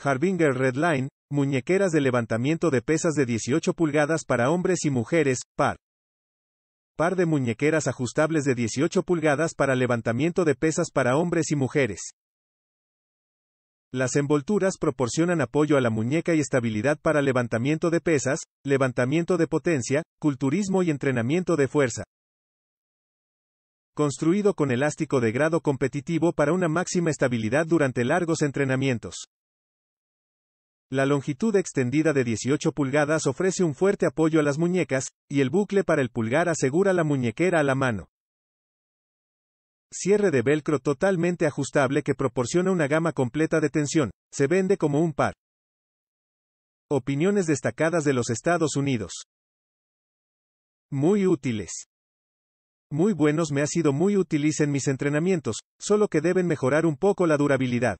Harbinger Redline, muñequeras de levantamiento de pesas de 18 pulgadas para hombres y mujeres, par. Par de muñequeras ajustables de 18 pulgadas para levantamiento de pesas para hombres y mujeres. Las envolturas proporcionan apoyo a la muñeca y estabilidad para levantamiento de pesas, levantamiento de potencia, culturismo y entrenamiento de fuerza. Construido con elástico de grado competitivo para una máxima estabilidad durante largos entrenamientos. La longitud extendida de 18 pulgadas ofrece un fuerte apoyo a las muñecas, y el bucle para el pulgar asegura la muñequera a la mano. Cierre de velcro totalmente ajustable que proporciona una gama completa de tensión, se vende como un par. Opiniones destacadas de los Estados Unidos. Muy útiles. Muy buenos me ha sido muy útiles en mis entrenamientos, solo que deben mejorar un poco la durabilidad.